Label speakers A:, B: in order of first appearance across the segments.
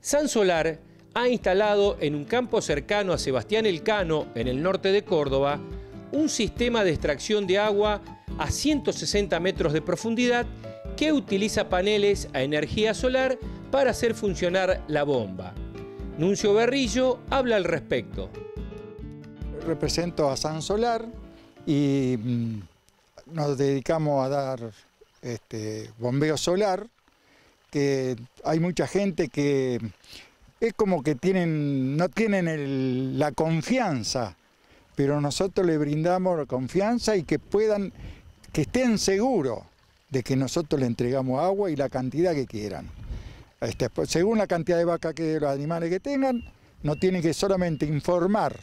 A: San Solar ha instalado en un campo cercano a Sebastián Elcano, en el norte de Córdoba, un sistema de extracción de agua a 160 metros de profundidad que utiliza paneles a energía solar para hacer funcionar la bomba. Nuncio Berrillo habla al respecto.
B: Represento a San Solar y mm, nos dedicamos a dar este, bombeo solar que hay mucha gente que es como que tienen, no tienen la confianza, pero nosotros le brindamos la confianza y que puedan, que estén seguros de que nosotros le entregamos agua y la cantidad que quieran. Este, pues, según la cantidad de vaca que los animales que tengan, no tienen que solamente informar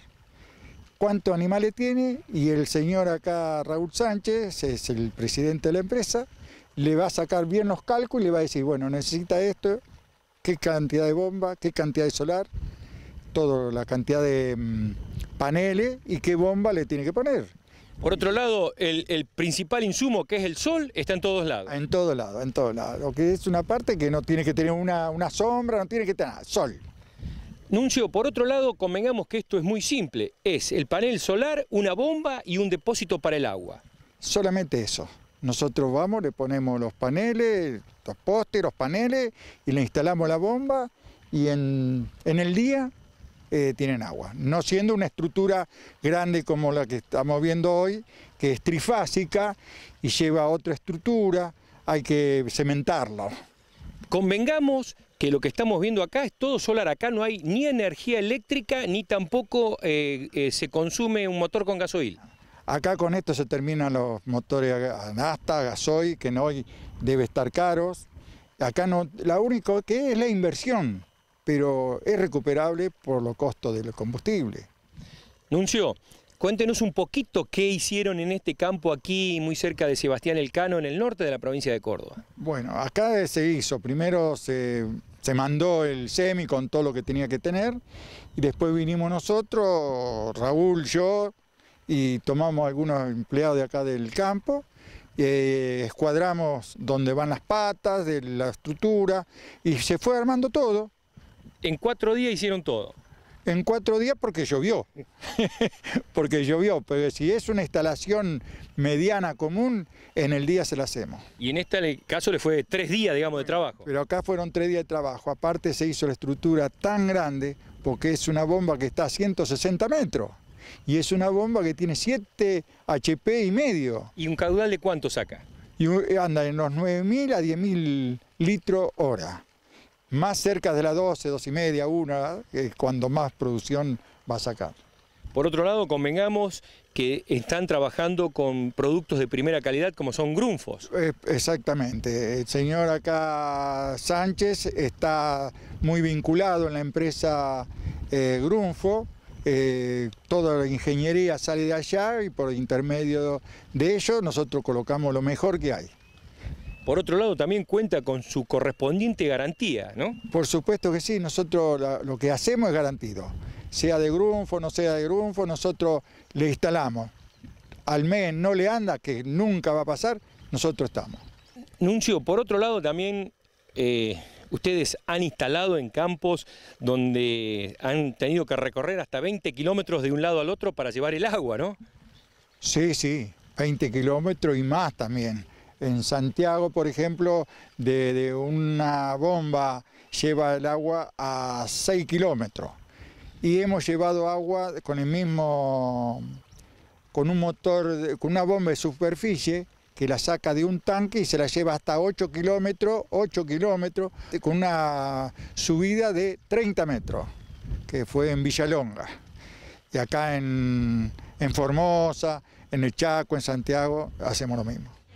B: cuántos animales tiene y el señor acá, Raúl Sánchez, es el presidente de la empresa, le va a sacar bien los cálculos y le va a decir, bueno, necesita esto, qué cantidad de bomba, qué cantidad de solar, toda la cantidad de mm, paneles y qué bomba le tiene que poner.
A: Por otro lado, el, principal insumo, que es el sol, está en todos lados.
B: En todos lados, en todos lados. Lo que es una parte que no tiene que tener una, una sombra, no tiene que tener nada, sol.
A: Nuncio, por otro lado, convengamos que esto es muy simple. Es el panel solar, una bomba y un depósito para el agua.
B: Solamente eso. Nosotros vamos, le ponemos los paneles, los postes, los paneles, y le instalamos la bomba y en, el día eh, tienen agua. No siendo una estructura grande como la que estamos viendo hoy, que es trifásica y lleva otra estructura, hay que cementarlo.
A: Convengamos que lo que estamos viendo acá es todo solar, acá no hay ni energía eléctrica ni tampoco eh, eh, se consume un motor con gasoil.
B: Acá con esto se terminan los motores a a gasoil, que hoy debe estar caros. Acá no, la único que es la inversión, pero es recuperable por los costos del combustible.
A: Nuncio, cuéntenos un poquito qué hicieron en este campo aquí, muy cerca de Sebastián Elcano, en el norte de la provincia de Córdoba.
B: Bueno, acá se hizo, primero se, se mandó el semi con todo lo que tenía que tener, y después vinimos nosotros, Raúl, yo, y tomamos algunos empleados de acá del campo, eh, escuadramos dónde van las patas, de la estructura, y se fue armando todo. En cuatro días hicieron todo. En cuatro días porque llovió, porque llovió, pero si es una instalación mediana común, en el día se la hacemos.
A: Y en este caso le fue tres días, digamos, de trabajo.
B: Pero acá fueron tres días de trabajo, aparte se hizo la estructura tan grande, porque es una bomba que está a 160 metros y es una bomba que tiene 7 HP y medio.
A: ¿Y un caudal de cuánto saca?
B: Y eh, anda en los 9.000 a 10.000 litros hora. Más cerca de las 12, 12 y media, 1, es cuando más producción va a sacar.
A: Por otro lado, convengamos que están trabajando con productos de primera calidad como son grunfos.
B: Eh, exactamente. El señor acá Sánchez está muy vinculado en la empresa eh, Grunfo eh, toda la ingeniería sale de allá y por intermedio de ello nosotros colocamos lo mejor que hay.
A: Por otro lado, también cuenta con su correspondiente garantía, ¿no?
B: Por supuesto que sí, nosotros lo que hacemos es garantido. Sea de grunfo, no sea de grunfo, nosotros le instalamos. Al mes no le anda, que nunca va a pasar, nosotros estamos. Nuncio,
A: por otro lado también eh, Ustedes han instalado en campos donde han tenido que recorrer hasta 20 kilómetros de un lado al otro para llevar el agua, ¿no?
B: Sí, sí, 20 kilómetros y más también. En Santiago, por ejemplo, de, una bomba lleva el agua a 6 kilómetros. Y hemos llevado agua con el mismo, con un motor, con una bomba de superficie que la saca de un tanque y se la lleva hasta 8 kilómetros, 8 kilómetros, con una subida de 30 metros, que fue en Villalonga. Y acá en, en Formosa, en el Chaco, en Santiago, hacemos lo mismo.